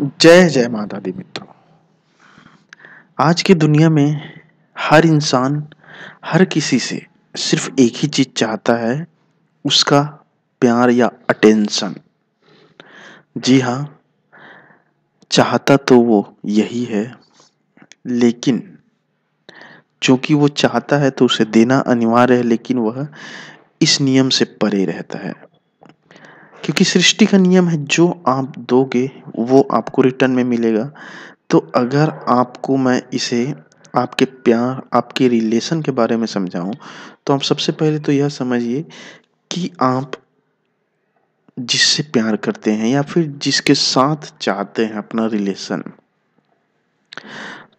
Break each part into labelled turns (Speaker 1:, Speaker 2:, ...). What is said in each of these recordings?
Speaker 1: जय जय माता दी मित्रों आज की दुनिया में हर इंसान हर किसी से सिर्फ एक ही चीज चाहता है उसका प्यार या अटेंशन जी हाँ चाहता तो वो यही है लेकिन चूंकि वो चाहता है तो उसे देना अनिवार्य है लेकिन वह इस नियम से परे रहता है क्योंकि सृष्टि का नियम है जो आप दोगे वो आपको रिटर्न में मिलेगा तो अगर आपको मैं इसे आपके प्यार आपके रिलेशन के बारे में समझाऊं तो आप सबसे पहले तो यह समझिए कि आप जिससे प्यार करते हैं या फिर जिसके साथ चाहते हैं अपना रिलेशन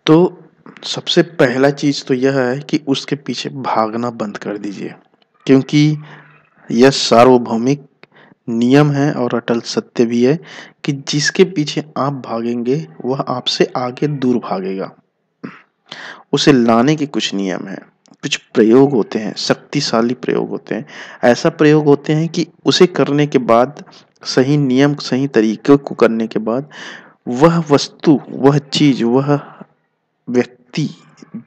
Speaker 1: तो सबसे पहला चीज तो यह है कि उसके पीछे भागना बंद कर दीजिए क्योंकि यह सार्वभौमिक नियम है और अटल सत्य भी है कि जिसके पीछे आप भागेंगे वह आपसे आगे दूर भागेगा उसे लाने के कुछ नियम है कुछ प्रयोग होते हैं शक्तिशाली प्रयोग होते हैं ऐसा प्रयोग होते हैं कि उसे करने के बाद सही नियम सही तरीके को करने के बाद वह वस्तु वह चीज वह व्यक्ति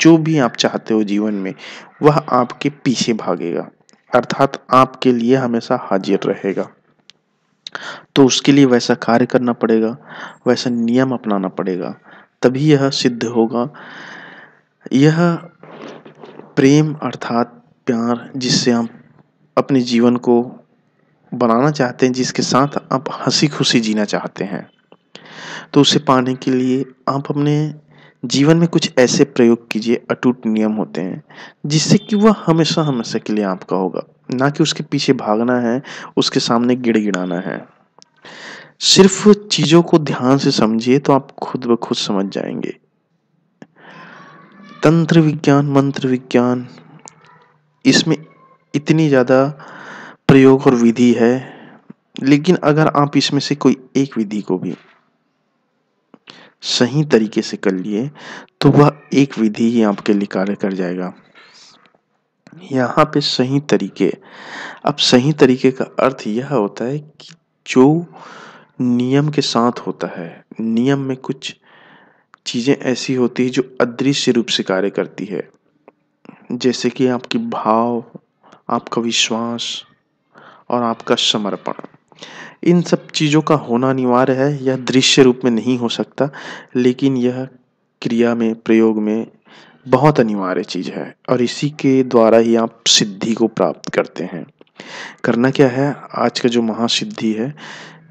Speaker 1: जो भी आप चाहते हो जीवन में वह आपके पीछे भागेगा अर्थात आपके लिए हमेशा हाजिर रहेगा तो उसके लिए वैसा कार्य करना पड़ेगा वैसा नियम अपनाना पड़ेगा तभी यह सिद्ध होगा यह प्रेम अर्थात प्यार जिससे हम अपने जीवन को बनाना चाहते हैं जिसके साथ आप हंसी खुशी जीना चाहते हैं तो उसे पाने के लिए आप अपने जीवन में कुछ ऐसे प्रयोग कीजिए अटूट नियम होते हैं जिससे कि वह हमेशा हमेशा के लिए आपका होगा ना कि उसके पीछे भागना है उसके सामने गिड़गिड़ाना है सिर्फ चीजों को ध्यान से समझिए तो आप खुद ब खुद समझ जाएंगे तंत्र विज्ञान मंत्र विज्ञान इसमें इतनी ज़्यादा प्रयोग और विधि है लेकिन अगर आप इसमें से कोई एक विधि को भी सही तरीके से कर लिए तो वह एक विधि ही आपके लिए कार्य कर जाएगा यहाँ पे सही तरीके अब सही तरीके का अर्थ यह होता है कि जो नियम के साथ होता है नियम में कुछ चीज़ें ऐसी होती है जो अदृश्य रूप से कार्य करती है जैसे कि आपकी भाव आपका विश्वास और आपका समर्पण इन सब चीज़ों का होना अनिवार्य है यह दृश्य रूप में नहीं हो सकता लेकिन यह क्रिया में प्रयोग में बहुत अनिवार्य चीज़ है और इसी के द्वारा ही आप सिद्धि को प्राप्त करते हैं करना क्या है आज का जो महासिद्धि है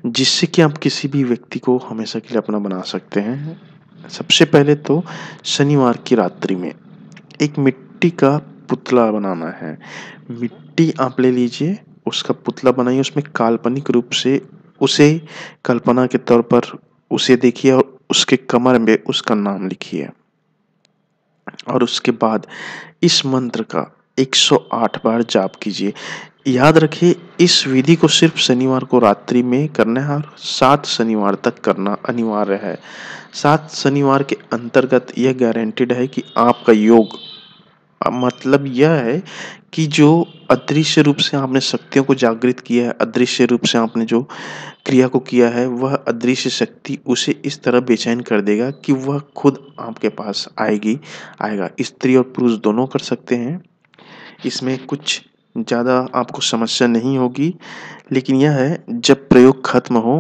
Speaker 1: जिससे कि आप किसी भी व्यक्ति को हमेशा के लिए अपना बना सकते हैं सबसे पहले तो शनिवार की रात्रि में एक मिट्टी का पुतला बनाना है मिट्टी आप ले लीजिए उसका पुतला बनाइए उसमें काल्पनिक रूप से उसे कल्पना के तौर पर उसे देखिए और उसके कमर में उसका नाम लिखिए और उसके बाद इस मंत्र का 108 बार जाप कीजिए याद रखिए इस विधि को सिर्फ शनिवार को रात्रि में करना है और सात शनिवार तक करना अनिवार्य है सात शनिवार के अंतर्गत यह गारंटीड है कि आपका योग मतलब यह है कि जो अदृश्य रूप से आपने शक्तियों को जागृत किया है अदृश्य रूप से आपने जो क्रिया को किया है वह अदृश्य शक्ति उसे इस तरह बेचैन कर देगा कि वह खुद आपके पास आएगी आएगा स्त्री और पुरुष दोनों कर सकते हैं इसमें कुछ ज़्यादा आपको समस्या नहीं होगी लेकिन यह है जब प्रयोग खत्म हो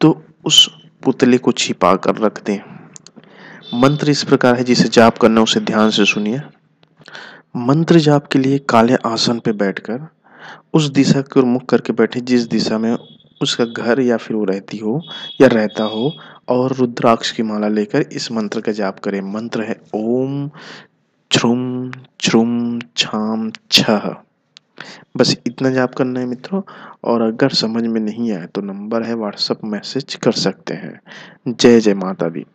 Speaker 1: तो उस पुतले को छिपा कर रख दें मंत्र इस प्रकार है जिसे जाप करना उसे ध्यान से सुनिए मंत्र जाप के लिए काले आसन पे बैठकर उस दिशा की ओर मुख करके बैठे जिस दिशा में उसका घर या फिर वो रहती हो या रहता हो और रुद्राक्ष की माला लेकर इस मंत्र का जाप करें मंत्र है ओम छ्रुम छ्रुम छाम छह बस इतना जाप करना है मित्रों और अगर समझ में नहीं आए तो नंबर है व्हाट्सअप मैसेज कर सकते हैं जय जय माता दी